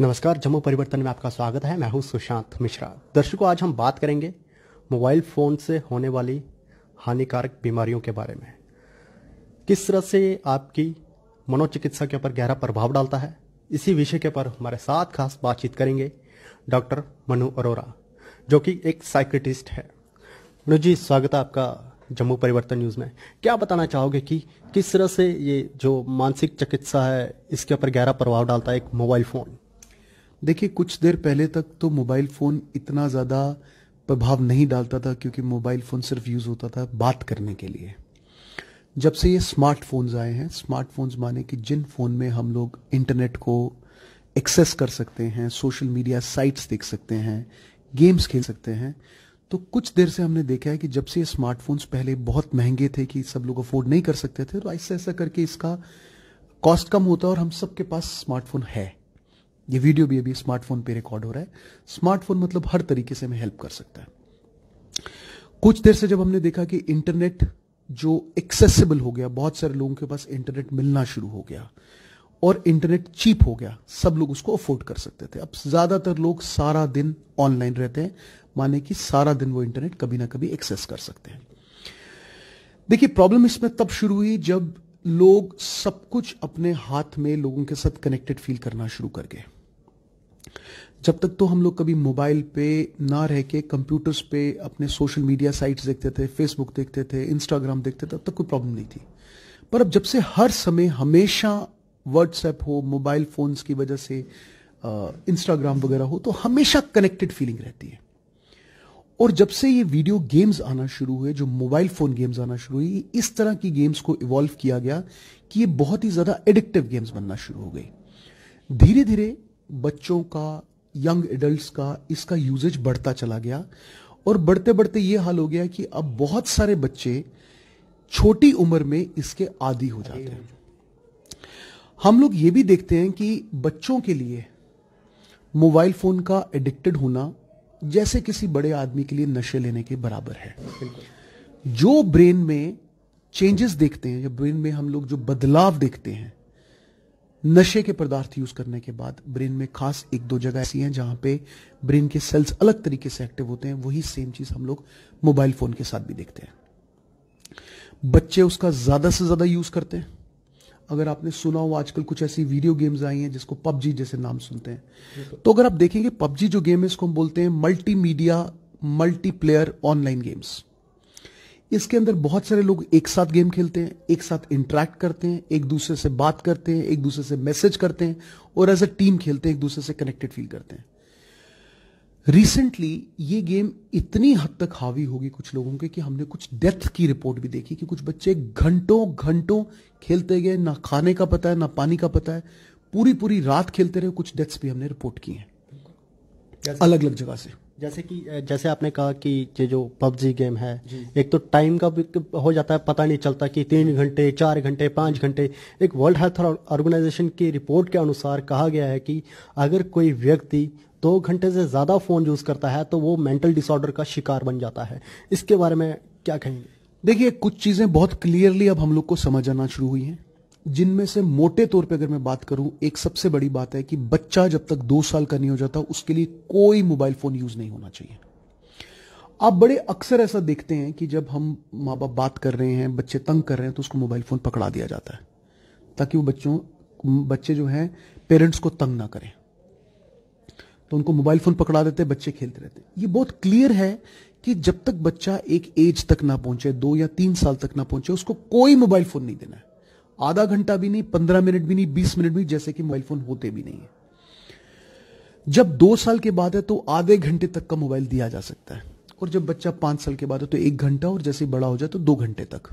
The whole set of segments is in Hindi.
नमस्कार जम्मू परिवर्तन में आपका स्वागत है मैं हूं सुशांत मिश्रा दर्शकों आज हम बात करेंगे मोबाइल फ़ोन से होने वाली हानिकारक बीमारियों के बारे में किस तरह से आपकी मनोचिकित्सा के ऊपर गहरा प्रभाव डालता है इसी विषय के ऊपर हमारे साथ खास बातचीत करेंगे डॉक्टर मनु अरोरा जो कि एक साइकेटिस्ट है मनु जी स्वागत है आपका जम्मू परिवर्तन न्यूज़ में क्या बताना चाहोगे कि किस तरह से ये जो मानसिक चिकित्सा है इसके ऊपर गहरा प्रभाव डालता है एक मोबाइल फ़ोन देखिए कुछ देर पहले तक तो मोबाइल फ़ोन इतना ज़्यादा प्रभाव नहीं डालता था क्योंकि मोबाइल फ़ोन सिर्फ यूज़ होता था बात करने के लिए जब से ये स्मार्टफोन्स आए हैं स्मार्टफोन्स माने कि जिन फ़ोन में हम लोग इंटरनेट को एक्सेस कर सकते हैं सोशल मीडिया साइट्स देख सकते हैं गेम्स खेल सकते हैं तो कुछ देर से हमने देखा है कि जब से ये स्मार्टफोन्स पहले बहुत महंगे थे कि सब लोग अफोर्ड नहीं कर सकते थे तो ऐसा ऐसा करके इसका कॉस्ट कम होता है और हम सबके पास स्मार्टफोन है ये वीडियो भी अभी स्मार्टफोन पे रिकॉर्ड हो रहा है स्मार्टफोन मतलब हर तरीके से हमें हेल्प कर सकता है कुछ देर से जब हमने देखा कि इंटरनेट जो एक्सेसिबल हो गया बहुत सारे लोगों के पास इंटरनेट मिलना शुरू हो गया और इंटरनेट चीप हो गया सब लोग उसको अफोर्ड कर सकते थे अब ज्यादातर लोग सारा दिन ऑनलाइन रहते हैं माने कि सारा दिन वो इंटरनेट कभी ना कभी एक्सेस कर सकते हैं देखिए प्रॉब्लम इसमें तब शुरू हुई जब लोग सब कुछ अपने हाथ में लोगों के साथ कनेक्टेड फील करना शुरू कर गए जब तक तो हम लोग कभी मोबाइल पे ना रह के कंप्यूटर्स पे अपने सोशल मीडिया साइट्स देखते थे फेसबुक देखते थे इंस्टाग्राम देखते थे तब तक कोई प्रॉब्लम नहीं थी पर अब जब से हर समय हमेशा व्हाट्सएप हो मोबाइल फोन्स की वजह से इंस्टाग्राम वगैरह हो तो हमेशा कनेक्टेड फीलिंग रहती है और जब से ये वीडियो गेम्स आना शुरू हुए जो मोबाइल फोन गेम्स आना शुरू हुई इस तरह की गेम्स को इवॉल्व किया गया कि ये बहुत ही ज्यादा एडिक्टिव गेम्स बनना शुरू हो गई धीरे धीरे बच्चों का यंग एडल्ट का इसका यूजेज बढ़ता चला गया और बढ़ते बढ़ते ये हाल हो गया कि अब बहुत सारे बच्चे छोटी उम्र में इसके आदि हो जाते हैं हम लोग ये भी देखते हैं कि बच्चों के लिए मोबाइल फोन का एडिक्टेड होना जैसे किसी बड़े आदमी के लिए नशे लेने के बराबर है जो ब्रेन में चेंजेस देखते हैं जो ब्रेन में हम लोग जो बदलाव देखते हैं नशे के पदार्थ यूज करने के बाद ब्रेन में खास एक दो जगह ऐसी हैं जहां पे ब्रेन के सेल्स अलग तरीके से एक्टिव होते हैं वही सेम चीज हम लोग मोबाइल फोन के साथ भी देखते हैं बच्चे उसका ज्यादा से ज्यादा यूज करते हैं अगर आपने सुना हो आजकल कुछ ऐसी वीडियो गेम्स आई हैं जिसको पबजी जैसे नाम सुनते हैं तो अगर आप देखेंगे पबजी जो गेम है इसको हम बोलते हैं मल्टीमीडिया मल्टीप्लेयर ऑनलाइन गेम्स इसके अंदर बहुत सारे लोग एक साथ गेम खेलते हैं एक साथ इंटरेक्ट करते हैं एक दूसरे से बात करते हैं एक दूसरे से मैसेज करते हैं और एज अ टीम खेलते हैं एक दूसरे से कनेक्टेड फील करते हैं रिसेंटली ये गेम इतनी हद तक हावी होगी कुछ लोगों के कि हमने कुछ डेथ की रिपोर्ट भी देखी कि कुछ बच्चे घंटों घंटों खेलते गए ना खाने का पता है ना पानी का पता है पूरी पूरी रात खेलते रहे कुछ डेथ्स भी हमने रिपोर्ट की हैं अलग अलग जगह से जैसे कि जैसे आपने कहा कि ये जो पबजी गेम है एक तो टाइम का भी हो जाता है पता नहीं चलता कि तीन घंटे चार घंटे पांच घंटे एक वर्ल्ड हेल्थ ऑर्गेनाइजेशन की रिपोर्ट के अनुसार कहा गया है कि अगर कोई व्यक्ति दो घंटे से ज़्यादा फ़ोन यूज़ करता है तो वो मेंटल डिसऑर्डर का शिकार बन जाता है इसके बारे में क्या कहेंगे देखिए कुछ चीज़ें बहुत क्लियरली अब हम लोग को समझ आना शुरू हुई हैं जिनमें से मोटे तौर पे अगर मैं बात करूं एक सबसे बड़ी बात है कि बच्चा जब तक दो साल का नहीं हो जाता उसके लिए कोई मोबाइल फोन यूज नहीं होना चाहिए आप बड़े अक्सर ऐसा देखते हैं कि जब हम माँ बाप बात कर रहे हैं बच्चे तंग कर रहे हैं तो उसको मोबाइल फोन पकड़ा दिया जाता है ताकि वो बच्चों बच्चे जो हैं पेरेंट्स को तंग ना करें तो उनको मोबाइल फोन पकड़ा देते बच्चे खेलते रहते ये बहुत क्लियर है कि जब तक बच्चा एक एज तक ना पहुंचे दो या तीन साल तक ना पहुंचे उसको कोई मोबाइल फोन नहीं देना है आधा घंटा भी नहीं पंद्रह मिनट भी नहीं बीस मिनट भी जैसे कि मोबाइल फोन होते भी नहीं है जब दो साल के बाद है तो आधे घंटे तक का मोबाइल दिया जा सकता है और जब बच्चा पांच साल के बाद है तो एक घंटा और जैसे बड़ा हो जाए तो दो घंटे तक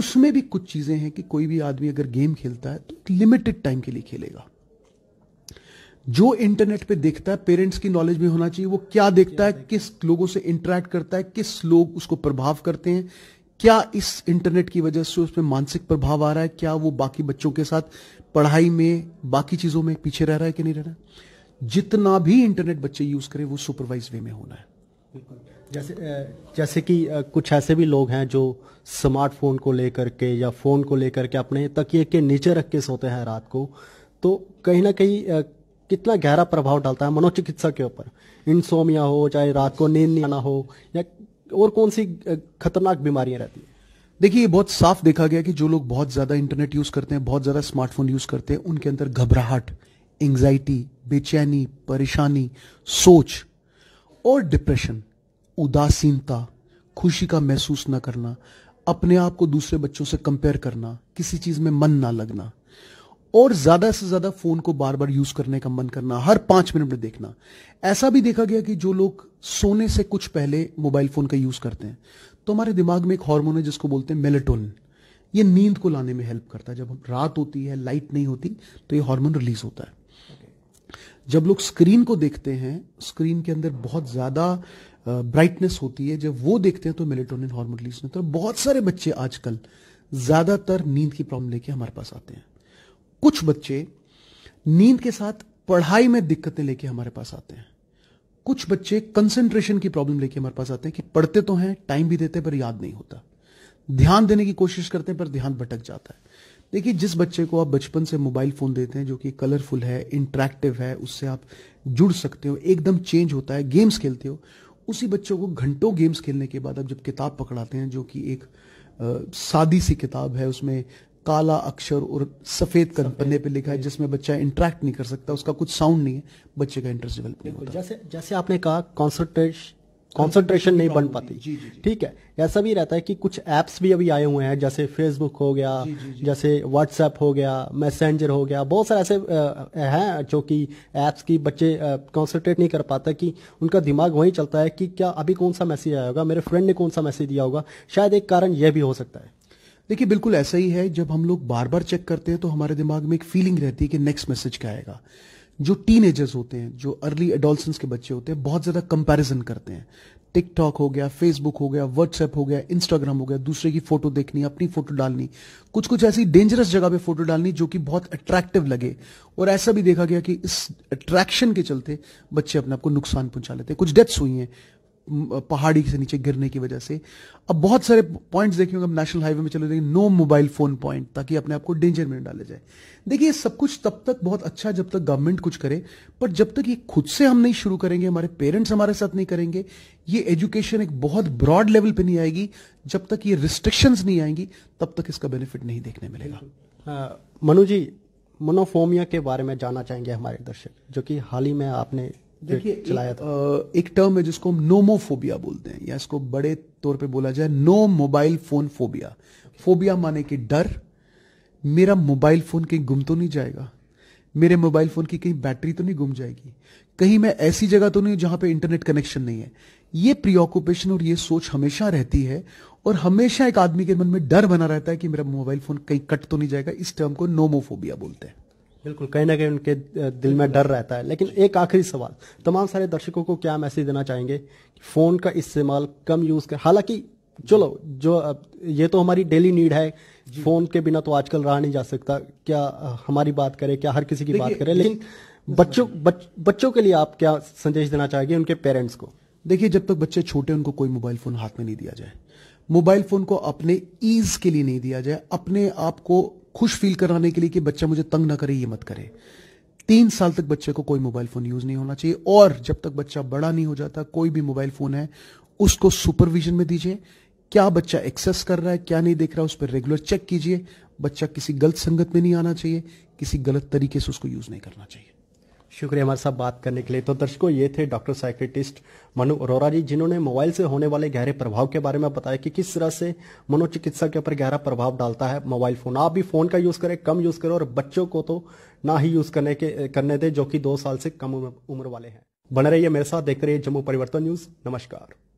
उसमें भी कुछ चीजें हैं कि कोई भी आदमी अगर गेम खेलता है तो लिमिटेड टाइम के लिए खेलेगा जो इंटरनेट पे देखता है पेरेंट्स की नॉलेज भी होना चाहिए वो क्या देखता है किस लोगों से इंटरेक्ट करता है किस लोग उसको प्रभाव करते हैं क्या इस इंटरनेट की वजह से उसमें मानसिक प्रभाव आ रहा है क्या वो बाकी बच्चों के साथ पढ़ाई में बाकी चीजों में पीछे रह रहा है कि नहीं रह रहा है जितना भी इंटरनेट बच्चे यूज करें वो सुपरवाइज वे में होना है जैसे जैसे कि कुछ ऐसे भी लोग हैं जो स्मार्टफोन को लेकर के या फ़ोन को लेकर के अपने तकिए के नीचे रख के सोते हैं रात को तो कहीं ना कहीं कितना गहरा प्रभाव डालता है मनोचिकित्सा के ऊपर इनसोमिया हो चाहे रात को नींद नहीं आना हो या और कौन सी खतरनाक बीमारियां रहती है देखिए बहुत साफ देखा गया कि जो लोग बहुत ज्यादा इंटरनेट यूज करते हैं बहुत ज्यादा स्मार्टफोन यूज करते हैं उनके अंदर घबराहट एंग्जाइटी बेचैनी परेशानी सोच और डिप्रेशन उदासीनता खुशी का महसूस ना करना अपने आप को दूसरे बच्चों से कंपेयर करना किसी चीज में मन ना लगना और ज्यादा से ज्यादा फोन को बार बार यूज करने का मन करना हर पांच मिनट में देखना ऐसा भी देखा गया कि जो लोग सोने से कुछ पहले मोबाइल फोन का यूज करते हैं तो हमारे दिमाग में एक हार्मोन है जिसको बोलते हैं मेलेटोन ये नींद को लाने में हेल्प करता है जब रात होती है लाइट नहीं होती तो ये हार्मोन रिलीज होता है जब लोग स्क्रीन को देखते हैं स्क्रीन के अंदर बहुत ज्यादा ब्राइटनेस होती है जब वो देखते हैं तो मेलेटोनिन हार्मोन रिलीज होता है बहुत सारे बच्चे आजकल ज्यादातर नींद की प्रॉब्लम लेके हमारे पास आते हैं कुछ बच्चे नींद के साथ पढ़ाई में दिक्कतें लेके हमारे पास आते हैं कुछ बच्चे कंसंट्रेशन की प्रॉब्लम लेके हमारे पास आते हैं कि पढ़ते तो हैं टाइम भी देते पर याद नहीं होता ध्यान देने की कोशिश करते हैं पर ध्यान भटक जाता है देखिए जिस बच्चे को आप बचपन से मोबाइल फोन देते हैं जो कि कलरफुल है इंट्रैक्टिव है उससे आप जुड़ सकते हो एकदम चेंज होता है गेम्स खेलते हो उसी बच्चों को घंटों गेम्स खेलने के बाद आप जब किताब पकड़ाते हैं जो कि एक सादी सी किताब है उसमें काला अक्षर और सफेद पन्ने पे लिखा है जिसमें बच्चा इंटरेक्ट नहीं कर सकता उसका कुछ साउंड नहीं है बच्चे का इंटरेस्ट डेवलप नहीं होता जैसे जैसे आपने कहा कॉन्सेंट्रेशन कॉन्सेंट्रेशन नहीं बन पाती ठीक है ऐसा भी रहता है कि कुछ ऐप्स भी अभी आए हुए हैं जैसे फेसबुक हो गया जी, जी, जी. जैसे व्हाट्सएप हो गया मैसेंजर हो गया बहुत सारे ऐसे हैं जो कि ऐप्स की बच्चे कॉन्सेंट्रेट नहीं कर पाते कि उनका दिमाग वहीं चलता है कि क्या अभी कौन सा मैसेज आया होगा मेरे फ्रेंड ने कौन सा मैसेज दिया होगा शायद एक कारण यह भी हो सकता है देखिए बिल्कुल ऐसा ही है जब हम लोग बार बार चेक करते हैं तो हमारे दिमाग में एक फीलिंग रहती है कि नेक्स्ट मैसेज क्या आएगा जो टीन होते हैं जो अर्ली एडोल्सेंस के बच्चे होते हैं बहुत ज्यादा कंपेरिजन करते हैं टिकटॉक हो गया फेसबुक हो गया व्हाट्सएप हो गया इंस्टाग्राम हो गया दूसरे की फोटो देखनी अपनी फोटो डालनी कुछ कुछ ऐसी डेंजरस जगह पे फोटो डालनी जो कि बहुत अट्रैक्टिव लगे और ऐसा भी देखा गया कि इस अट्रैक्शन के चलते बच्चे अपने आप को नुकसान पहुंचा लेते हैं कुछ डेथ्स हुई हैं पहाड़ी से नीचे गिरने की वजह से अब बहुत सारे पॉइंट्स देखेंगे होंगे नेशनल हाईवे में चले जाएंगे नो मोबाइल फोन पॉइंट ताकि अपने आप को डेंजर में डाले जाए देखिए सब कुछ तब तक बहुत अच्छा जब तक गवर्नमेंट कुछ करे पर जब तक ये खुद से हम नहीं शुरू करेंगे हमारे पेरेंट्स हमारे साथ नहीं करेंगे ये एजुकेशन एक बहुत ब्रॉड लेवल पर नहीं आएगी जब तक ये रिस्ट्रिक्शंस नहीं आएंगी तब तक इसका बेनिफिट नहीं देखने मिलेगा हाँ, मनु जी मनोफोमिया के बारे में जानना चाहेंगे हमारे दर्शक जो कि हाल ही में आपने चलाया था एक टर्म है जिसको हम नोमोफोबिया बोलते हैं या इसको बड़े तौर पे बोला जाए no mobile phone phobia phobia माने कि डर मेरा मोबाइल फोन कहीं गुम तो नहीं जाएगा मेरे मोबाइल फोन की कहीं बैटरी तो नहीं गुम जाएगी कहीं मैं ऐसी जगह तो नहीं जहां पे इंटरनेट कनेक्शन नहीं है ये प्रियोकुपेशन और ये सोच हमेशा रहती है और हमेशा एक आदमी के मन में डर बना रहता है कि मेरा मोबाइल फोन कहीं कट तो नहीं जाएगा इस टर्म को नोमोफोबिया बोलते हैं बिल्कुल कहीं ना कहीं उनके दिल में डर रहता है लेकिन एक आखिरी सवाल तमाम सारे दर्शकों को क्या मैसेज देना चाहेंगे कि फोन का इस्तेमाल कम यूज कर हालांकि चलो जो ये तो हमारी डेली नीड है फोन के बिना तो आजकल रहा नहीं जा सकता क्या हमारी बात करें क्या हर किसी की बात करें लेकिन बच्चों बच, बच्चों के लिए आप क्या संदेश देना चाहेंगे उनके पेरेंट्स को देखिए जब तक बच्चे छोटे उनको कोई मोबाइल फोन हाथ में नहीं दिया जाए मोबाइल फोन को अपने ईज के लिए नहीं दिया जाए अपने आप को खुश फील कराने के लिए कि बच्चा मुझे तंग ना करे ये मत करे तीन साल तक बच्चे को कोई मोबाइल फोन यूज नहीं होना चाहिए और जब तक बच्चा बड़ा नहीं हो जाता कोई भी मोबाइल फोन है उसको सुपरविजन में दीजिए क्या बच्चा एक्सेस कर रहा है क्या नहीं देख रहा है उस पर रेगुलर चेक कीजिए बच्चा किसी गलत संगत में नहीं आना चाहिए किसी गलत तरीके से उसको यूज नहीं करना चाहिए शुक्रिया हमारे साथ बात करने के लिए तो दर्शकों ये थे डॉक्टर साइकेटिस्ट मनु अरोरा जी जिन्होंने मोबाइल से होने वाले गहरे प्रभाव के बारे में बताया कि किस तरह से मनोचिकित्सा के ऊपर गहरा प्रभाव डालता है मोबाइल फोन आप भी फोन का यूज करें कम यूज करें और बच्चों को तो ना ही यूज करने के करने दें जो कि दो साल से कम उम्र वाले हैं बने रहिए मेरे साथ देखते रहिए जम्मू परिवर्तन न्यूज नमस्कार